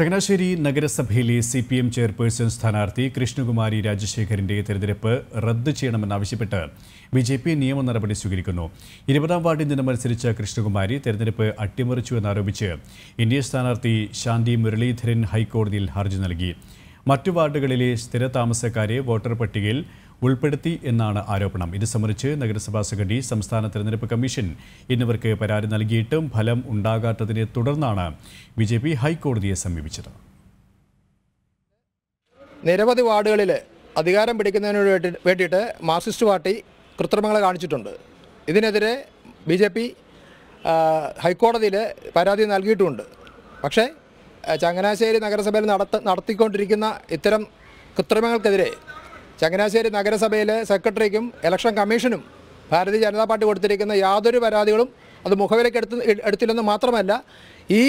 ചങ്ങനാശ്ശേരി നഗരസഭയിലെ C P M chairperson സ്ഥാനാർത്ഥി കൃഷ്ണകുമാരി രാജശേഖരന്റെ തെരഞ്ഞെടുപ്പ് റദ്ദ് ചെയ്യണമെന്നാവശ്യപ്പെട്ട് ബി ജെ പി നിയമ നടപടി സ്വീകരിക്കുന്നു ഇരുപതാം വാർഡിൽ നിന്ന് മത്സരിച്ച കൃഷ്ണകുമാരി തെരഞ്ഞെടുപ്പ് അട്ടിമറിച്ചു എന്നാരോപിച്ച് ഇന്ത്യ സ്ഥാനാർത്ഥി ശാന്തി മുരളീധരൻ ഹൈക്കോടതിയിൽ ഹർജി നൽകി മറ്റു വാർഡുകളിലെ താമസക്കാരെ വോട്ടർ പട്ടികയിൽ ഉൾപ്പെടുത്തി എന്നാണ് ആരോപണം ഇത് സംബന്ധിച്ച് നഗരസഭാ സെക്രട്ടറി സംസ്ഥാന തെരഞ്ഞെടുപ്പ് കമ്മീഷൻ എന്നിവർക്ക് പരാതി നൽകിയിട്ടും ഫലം ഉണ്ടാകാത്തതിനെ തുടർന്നാണ് ബി ജെ പി ഹൈക്കോടതിയെ സമീപിച്ചത് നിരവധി വാർഡുകളിൽ അധികാരം പിടിക്കുന്നതിന് വേണ്ടിയിട്ട് മാർക്സിസ്റ്റ് പാർട്ടി കൃത്രിമങ്ങൾ കാണിച്ചിട്ടുണ്ട് ഇതിനെതിരെ ബി ജെ പി ഹൈക്കോടതിയിൽ പരാതി നൽകിയിട്ടുമുണ്ട് പക്ഷേ ചങ്ങനാശ്ശേരി നഗരസഭയിൽ നടത്ത നടത്തിക്കൊണ്ടിരിക്കുന്ന ഇത്തരം കൃത്രിമങ്ങൾക്കെതിരെ ചങ്ങനാശ്ശേരി നഗരസഭയിലെ സെക്രട്ടറിക്കും ഇലക്ഷൻ കമ്മീഷനും ഭാരതീയ ജനതാ പാർട്ടി കൊടുത്തിരിക്കുന്ന യാതൊരു പരാതികളും അത് മുഖവിലേക്ക് എടുത്ത് എടുത്തില്ലെന്ന് മാത്രമല്ല ഈ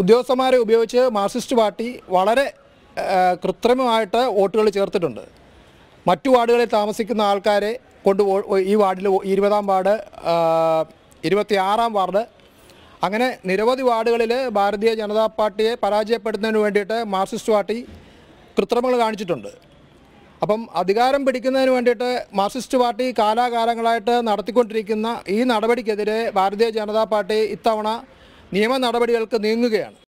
ഉദ്യോഗസ്ഥന്മാരെ ഉപയോഗിച്ച് മാർക്സിസ്റ്റ് പാർട്ടി വളരെ കൃത്രിമമായിട്ട് വോട്ടുകൾ ചേർത്തിട്ടുണ്ട് മറ്റു വാർഡുകളിൽ താമസിക്കുന്ന ആൾക്കാരെ കൊണ്ട് ഈ വാർഡിൽ ഇരുപതാം വാർഡ് ഇരുപത്തിയാറാം വാർഡ് അങ്ങനെ നിരവധി വാർഡുകളിൽ ഭാരതീയ ജനതാ പാർട്ടിയെ പരാജയപ്പെടുത്തുന്നതിന് വേണ്ടിയിട്ട് മാർക്സിസ്റ്റ് പാർട്ടി കൃത്രിമങ്ങൾ കാണിച്ചിട്ടുണ്ട് അപ്പം അധികാരം പിടിക്കുന്നതിന് വേണ്ടിയിട്ട് മാർക്സിസ്റ്റ് പാർട്ടി കാലാകാലങ്ങളായിട്ട് നടത്തിക്കൊണ്ടിരിക്കുന്ന ഈ നടപടിക്കെതിരെ ഭാരതീയ ജനതാ പാർട്ടി ഇത്തവണ നിയമ നടപടികൾക്ക് നീങ്ങുകയാണ്